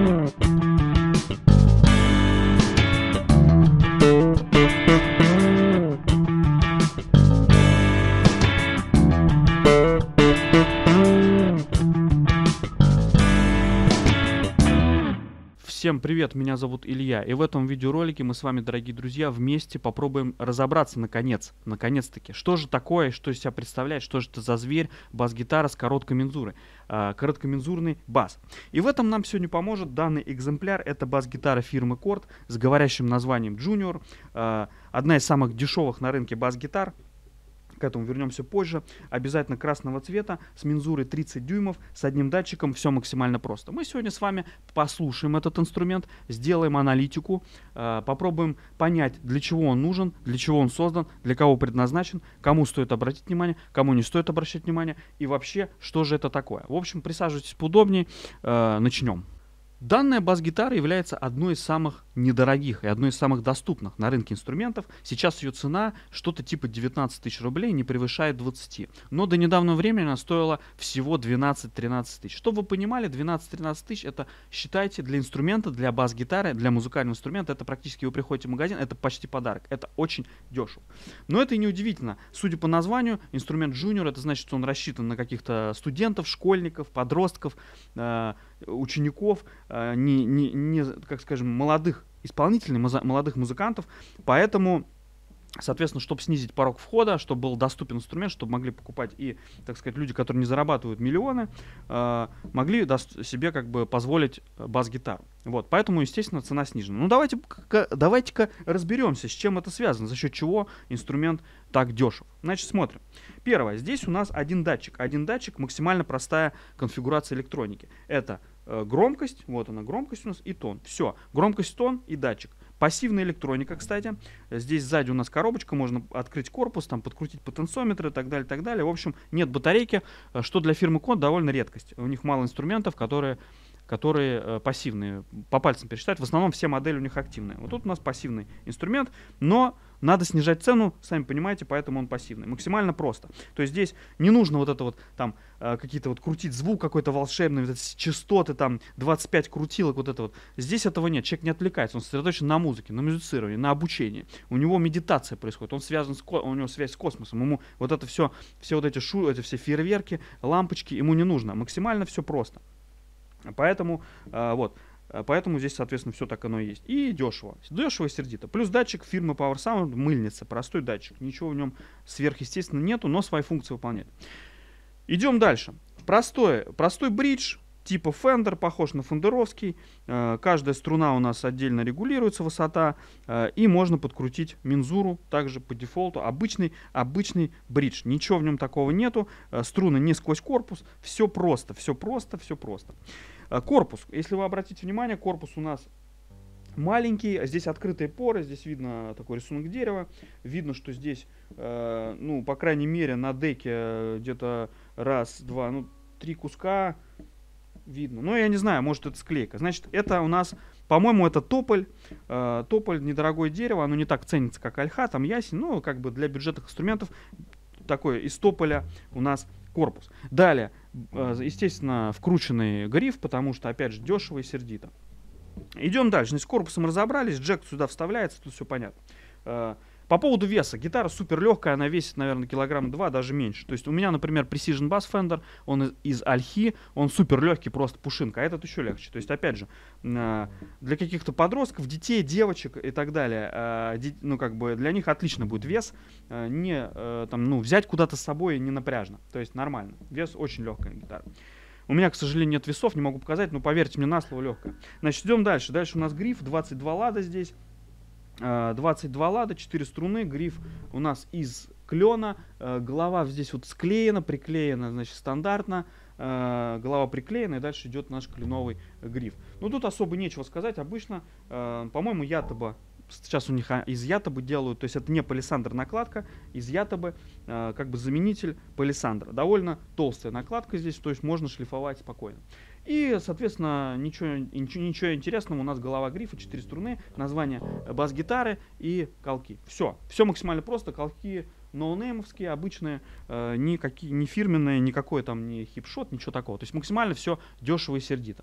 Mm-hmm. Всем привет, меня зовут Илья, и в этом видеоролике мы с вами, дорогие друзья, вместе попробуем разобраться, наконец, наконец-таки, что же такое, что из себя представляет, что же это за зверь, бас-гитара с короткой мензурой, э, короткомензурный бас. И в этом нам сегодня поможет данный экземпляр, это бас-гитара фирмы Корт с говорящим названием Junior, э, одна из самых дешевых на рынке бас-гитар, к этому вернемся позже, обязательно красного цвета, с мензурой 30 дюймов, с одним датчиком, все максимально просто. Мы сегодня с вами послушаем этот инструмент, сделаем аналитику, э, попробуем понять, для чего он нужен, для чего он создан, для кого предназначен, кому стоит обратить внимание, кому не стоит обращать внимание и вообще, что же это такое. В общем, присаживайтесь поудобнее, э, начнем. Данная бас-гитара является одной из самых недорогих и одной из самых доступных на рынке инструментов. Сейчас ее цена что-то типа 19 тысяч рублей, не превышает 20. Но до недавнего времени она стоила всего 12-13 тысяч. Чтобы вы понимали, 12-13 тысяч это, считайте, для инструмента, для бас-гитары, для музыкального инструмента, это практически вы приходите в магазин, это почти подарок. Это очень дешево. Но это и не удивительно. Судя по названию, инструмент junior, это значит, что он рассчитан на каких-то студентов, школьников, подростков, э учеников, э, не, не, не как скажем, молодых исполнителей, молодых музыкантов. Поэтому Соответственно, чтобы снизить порог входа, чтобы был доступен инструмент, чтобы могли покупать и, так сказать, люди, которые не зарабатывают миллионы, э, могли себе как бы позволить э, бас-гитару. Вот, поэтому, естественно, цена снижена. Ну, давайте давайте -ка разберемся, с чем это связано, за счет чего инструмент так дешев. Значит, смотрим. Первое, здесь у нас один датчик. Один датчик, максимально простая конфигурация электроники. Это Э, громкость, вот она громкость у нас и тон. Все, громкость, тон и датчик. Пассивная электроника, кстати. Здесь сзади у нас коробочка, можно открыть корпус, там подкрутить потенциометры и так далее, и так далее. В общем, нет батарейки, э, что для фирмы Кон довольно редкость. У них мало инструментов, которые которые э, пассивные, по пальцам пересчитать. В основном все модели у них активные. Вот тут у нас пассивный инструмент, но надо снижать цену, сами понимаете, поэтому он пассивный. Максимально просто. То есть здесь не нужно вот это вот там э, какие-то вот крутить звук какой-то волшебный, вот эти частоты там 25 крутилок, вот это вот. Здесь этого нет, человек не отвлекается, он сосредоточен на музыке, на музицировании, на обучении. У него медитация происходит, он связан с, у него связь с космосом, ему вот это все, все вот эти шу, эти все фейерверки, лампочки, ему не нужно. Максимально все просто. Поэтому э, вот Э, поэтому здесь, соответственно, все так оно и есть. И дешево. Дешево и сердито. Плюс датчик фирмы Power Sound, мыльница, простой датчик. Ничего в нем сверхъестественно нету, но свои функции выполняет. Идем дальше. Простое, простой бридж, типа фендер, похож на фендеровский. Э, каждая струна у нас отдельно регулируется, высота. Э, и можно подкрутить мензуру также по дефолту. Обычный, обычный бридж. Ничего в нем такого нету. Э, струны не сквозь корпус. Все просто, все просто, все просто. Корпус. Если вы обратите внимание, корпус у нас маленький, здесь открытые поры, здесь видно такой рисунок дерева, видно, что здесь, ну, по крайней мере, на деке где-то раз, два, ну, три куска, видно. но ну, я не знаю, может, это склейка. Значит, это у нас, по-моему, это тополь. Э, тополь недорогое дерево, оно не так ценится, как альха, там ясень. Ну, как бы для бюджетных инструментов такое из тополя у нас корпус. Далее, э, естественно, вкрученный гриф, потому что, опять же, дешево и сердито. Идем дальше. Значит, с корпусом разобрались, джек сюда вставляется, тут все понятно. Э, по поводу веса. Гитара супер легкая, она весит, наверное, килограмм два, даже меньше. То есть у меня, например, Precision Bass Fender, он из, из Альхи, он супер легкий, просто пушинка, а этот еще легче. То есть, опять же, а, для каких-то подростков, детей, девочек и так далее, а, ну, как бы для них отлично будет вес. А, не, там, ну, взять куда-то с собой не напряжно. То есть нормально. Вес очень легкая гитара. У меня, к сожалению, нет весов, не могу показать, но поверьте мне на слово, легкая. Значит, идем дальше. Дальше у нас гриф, 22 лада здесь. 22 э, лада, 4 струны, гриф у нас из клена, э, голова здесь вот склеена, приклеена, значит, стандартно, э, голова приклеена, и дальше идет наш кленовый гриф. Ну, тут особо нечего сказать, обычно, по-моему, Ятоба, сейчас у них а, из Ятобы делают, то есть это не палисандр накладка, из Ятобы как бы заменитель палисандра. Довольно толстая накладка здесь, то есть можно шлифовать спокойно. И, соответственно, ничего, ничего, интересного, у нас голова грифа, 4 струны, название бас-гитары и колки. Все, все максимально просто, колки ноунеймовские, обычные, э, никакие, не фирменные, никакой там не хип-шот, ничего такого. То есть максимально все дешево и сердито.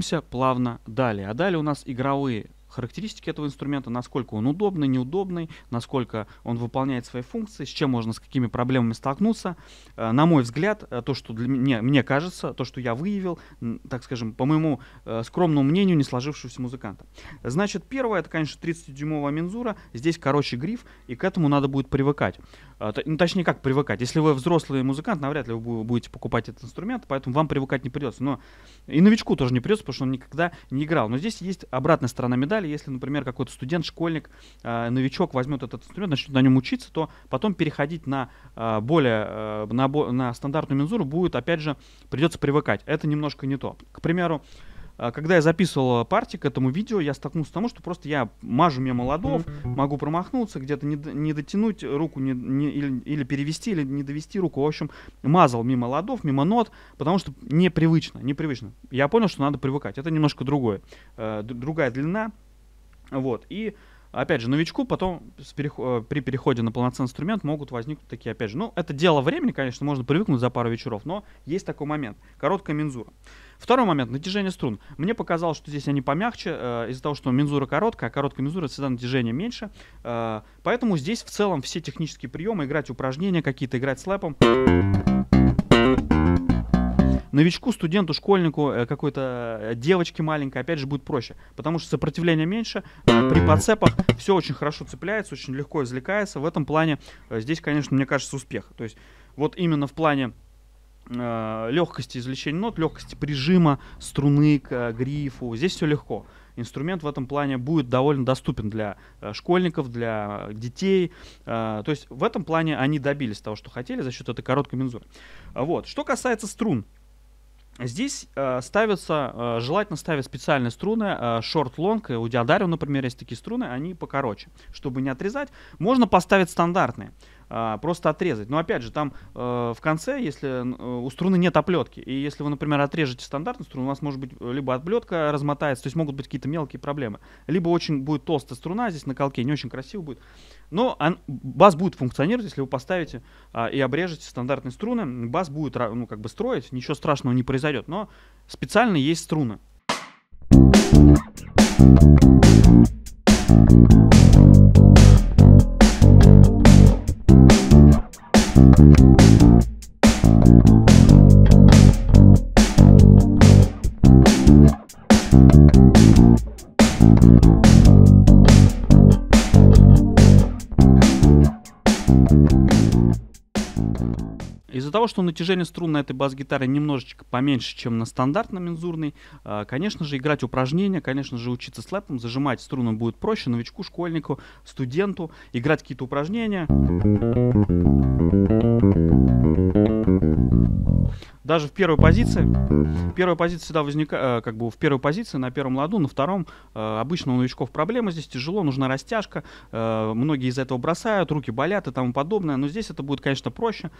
двигаемся плавно далее. А далее у нас игровые характеристики этого инструмента, насколько он удобный, неудобный, насколько он выполняет свои функции, с чем можно, с какими проблемами столкнуться. Э, на мой взгляд, э, то, что для меня, мне кажется, то, что я выявил, так скажем, по моему э, скромному мнению, не сложившегося музыканта. Значит, первое, это, конечно, 30-дюймовая мензура, здесь короче гриф, и к этому надо будет привыкать. Ну, точнее, как привыкать. Если вы взрослый музыкант, навряд ли вы будете покупать этот инструмент, поэтому вам привыкать не придется. Но и новичку тоже не придется, потому что он никогда не играл. Но здесь есть обратная сторона медали, далее, если, например, какой-то студент, школьник, э, новичок возьмет этот инструмент, начнет на нем учиться, то потом переходить на э, более, э, на, на стандартную мензуру будет, опять же, придется привыкать. Это немножко не то. К примеру, когда я записывал партии к этому видео, я столкнулся с тому, что просто я мажу мимо ладов, могу промахнуться, где-то не, не дотянуть руку не, не, или, или перевести, или не довести руку. В общем, мазал мимо ладов, мимо нот, потому что непривычно, непривычно. Я понял, что надо привыкать. Это немножко другое, э, другая длина, вот. И опять же, новичку потом переход, э, при переходе на полноценный инструмент могут возникнуть такие, опять же, ну, это дело времени, конечно, можно привыкнуть за пару вечеров, но есть такой момент. Короткая мензура. Второй момент, натяжение струн. Мне показалось, что здесь они помягче, э, из-за того, что мензура короткая, а короткая мензура всегда натяжение меньше. Э, поэтому здесь в целом все технические приемы, играть упражнения какие-то, играть слэпом новичку, студенту, школьнику, э, какой-то э, девочке маленькой, опять же, будет проще. Потому что сопротивление меньше, э, при подцепах все очень хорошо цепляется, очень легко извлекается. В этом плане здесь, конечно, мне кажется, успех. То есть вот именно в плане легкости извлечения нот, легкости прижима струны к грифу, здесь все легко инструмент в этом плане будет довольно доступен для э, школьников, для детей. Э, то есть в этом плане они добились того, что хотели за счет этой короткой мензуры. Вот. Что касается струн, Здесь э, ставятся, э, желательно ставить специальные струны, э, шорт-лонг, у Диадарио, например, есть такие струны, они покороче, чтобы не отрезать. Можно поставить стандартные. А, просто отрезать. Но опять же, там э, в конце, если э, у струны нет оплетки, и если вы, например, отрежете стандартную струну, у вас может быть э, либо оплетка размотается, то есть могут быть какие-то мелкие проблемы, либо очень будет толстая струна здесь на колке, не очень красиво будет. Но он, бас будет функционировать, если вы поставите а, и обрежете стандартные струны, бас будет ну, как бы строить, ничего страшного не произойдет, но специально есть струны. Thank you. Из-за того, что натяжение струн на этой бас-гитаре немножечко поменьше, чем на стандартной мензурной, а, конечно же, играть упражнения, конечно же, учиться слэпом, зажимать струны будет проще новичку, школьнику, студенту, играть какие-то упражнения. Даже в первой позиции, первая позиция всегда возникает, э, как бы в первой позиции, на первом ладу, на втором, э, обычно у новичков проблемы здесь, тяжело, нужна растяжка, э, многие из этого бросают, руки болят и тому подобное, но здесь это будет, конечно, проще.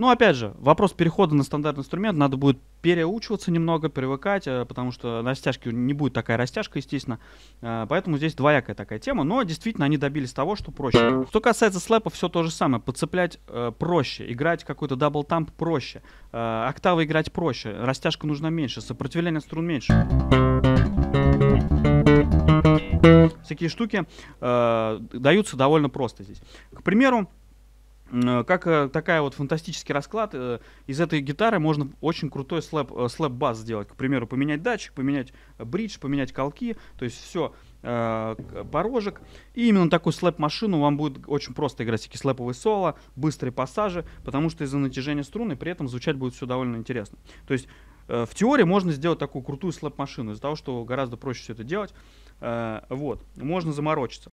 Ну, опять же, вопрос перехода на стандартный инструмент, надо будет переучиваться немного, привыкать, э, потому что на растяжке не будет такая растяжка, естественно. Э, поэтому здесь двоякая такая тема, но действительно они добились того, что проще. Что касается слэпа, все то же самое. Подцеплять э, проще, играть какой-то дабл-тамп проще, октавы играть проще, растяжка нужна меньше, сопротивление струн меньше Такие штуки э, даются довольно просто здесь. К примеру, Э, как э, такая вот фантастический расклад, э, из этой гитары можно очень крутой слэп, слэп-бас сделать. К примеру, поменять датчик, поменять бридж, поменять колки, то есть все порожек. И именно такую слэп-машину вам будет очень просто играть такие слэповые соло, быстрые пассажи, потому что из-за натяжения струны при этом звучать будет все довольно интересно. То есть в теории можно сделать такую крутую слэп-машину из-за того, что гораздо проще все это делать. Вот, можно заморочиться.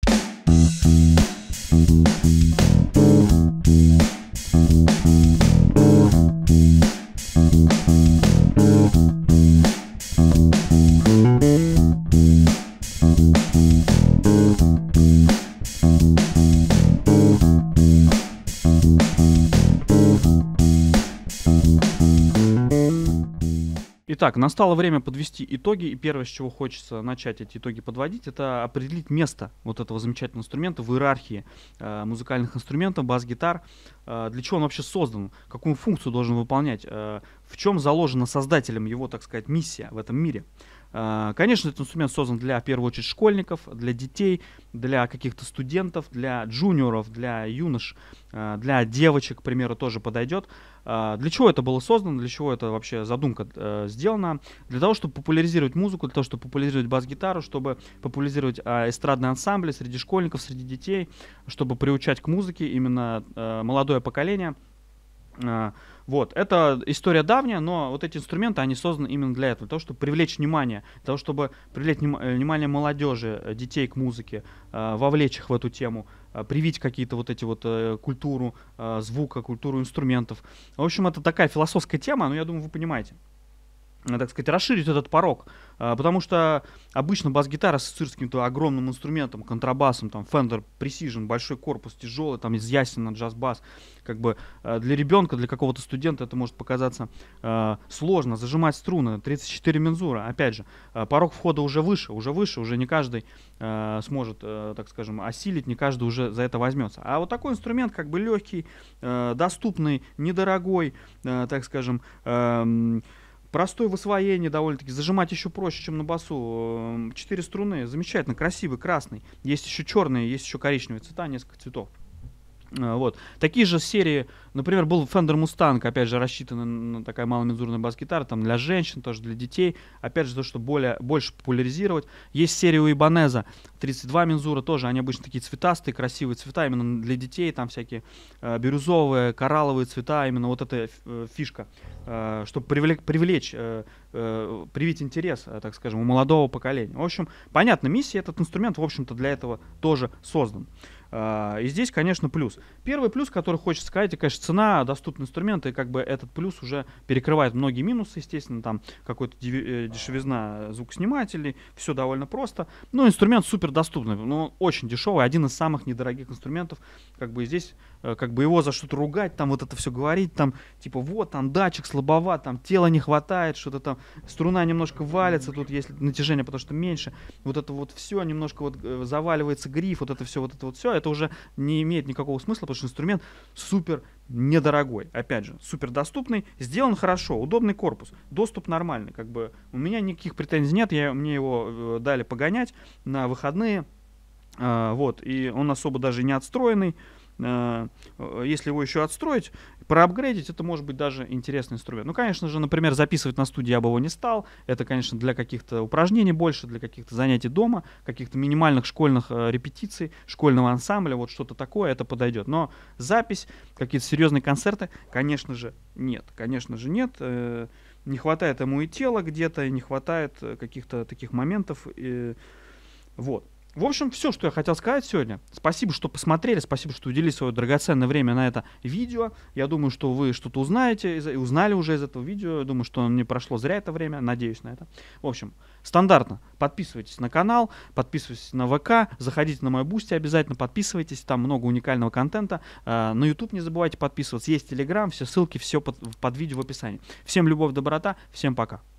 Итак, настало время подвести итоги, и первое, с чего хочется начать эти итоги подводить, это определить место вот этого замечательного инструмента в иерархии э, музыкальных инструментов, бас-гитар, э, для чего он вообще создан, какую функцию должен выполнять, э, в чем заложена создателем его, так сказать, миссия в этом мире. Э, а, конечно, этот инструмент создан для, в первую очередь, школьников, для детей, для каких-то студентов, для джуниоров, для юнош, а, для девочек, к примеру, тоже подойдет. А, для чего это было создано, для чего это вообще задумка э, сделана? Для того, чтобы популяризировать музыку, для того, чтобы популяризировать бас-гитару, чтобы популяризировать эстрадные ансамбли среди школьников, среди детей, чтобы приучать к музыке именно э, молодое поколение – а, вот, это история давняя, но вот эти инструменты, они созданы именно для этого, для того, чтобы привлечь внимание, для того, чтобы привлечь э, внимание молодежи, э, детей к музыке, э, вовлечь их в эту тему, привить какие-то вот эти вот культуру звука, культуру инструментов. В общем, это такая философская тема, но я думаю, вы понимаете. Э, так сказать, расширить этот порог. Э, потому что обычно бас-гитара с каким-то огромным инструментом, контрабасом, там, Fender Precision, большой корпус, тяжелый, там, из ясена джаз-бас, как бы э, для ребенка, для какого-то студента это может показаться э, сложно, зажимать струны, 34 мензура, опять же, порог входа уже выше, уже выше, уже не каждый э, сможет, э, так скажем, осилить, не каждый уже за это возьмется. А вот такой инструмент, как бы легкий, э, доступный, недорогой, э, так скажем, э, Простой в освоении довольно-таки. Зажимать еще проще, чем на басу. Эм, четыре струны. Замечательно, красивый, красный. Есть еще черные, есть еще коричневые цвета, несколько цветов. Э, вот. Такие же серии, например, был Fender Mustang, опять же, рассчитанный на такая маломензурная бас-гитара, там для женщин, тоже для детей. Опять же, то, что более, больше популяризировать. Есть серия у Ибанеза, 32 мензура тоже, они обычно такие цветастые, красивые цвета, именно для детей, там всякие э, бирюзовые, коралловые цвета, именно вот эта э, э, фишка, э, чтобы привлек, привлечь, э, э, привить интерес, э, так скажем, у молодого поколения. В общем, понятно, миссия этот инструмент, в общем-то, для этого тоже создан. А, и здесь, конечно, плюс. Первый плюс, который хочется сказать, это, конечно, цена, доступный инструмент и как бы этот плюс уже перекрывает многие минусы, естественно, там какой-то э, дешевизна звукоснимателей, все довольно просто. Но инструмент супер доступный, но очень дешевый, один из самых недорогих инструментов, как бы здесь, э, как бы его за что-то ругать, там вот это все говорить, там, типа, вот, там датчик слабоват, там тела не хватает, что-то там, струна немножко валится, тут есть натяжение, потому что меньше, вот это вот все, немножко вот э, заваливается гриф, вот это все, вот это вот все, это уже не имеет никакого смысла, потому что инструмент супер недорогой, опять же, супер доступный, сделан хорошо, удобный корпус, доступ нормальный, как бы у меня никаких претензий нет, я, мне его э, дали погонять на выходные, э, вот, и он особо даже не отстроенный, э, э, если его еще отстроить, проапгрейдить, это может быть даже интересный инструмент. Ну, конечно же, например, записывать на студии я бы его не стал. Это, конечно, для каких-то упражнений больше, для каких-то занятий дома, каких-то минимальных школьных э, репетиций, школьного ансамбля, вот что-то такое, это подойдет. Но запись, какие-то серьезные концерты, конечно же, нет. Конечно же, нет. Э, не хватает ему и тела где-то, не хватает э, каких-то таких моментов. Э, вот. В общем, все, что я хотел сказать сегодня. Спасибо, что посмотрели, спасибо, что уделили свое драгоценное время на это видео. Я думаю, что вы что-то узнаете и узнали уже из этого видео. Я думаю, что не прошло зря это время, надеюсь на это. В общем, стандартно. Подписывайтесь на канал, подписывайтесь на ВК, заходите на мой бусти обязательно, подписывайтесь, там много уникального контента. А, на YouTube не забывайте подписываться, есть Telegram, все ссылки, все под, под видео в описании. Всем любовь, доброта, всем пока.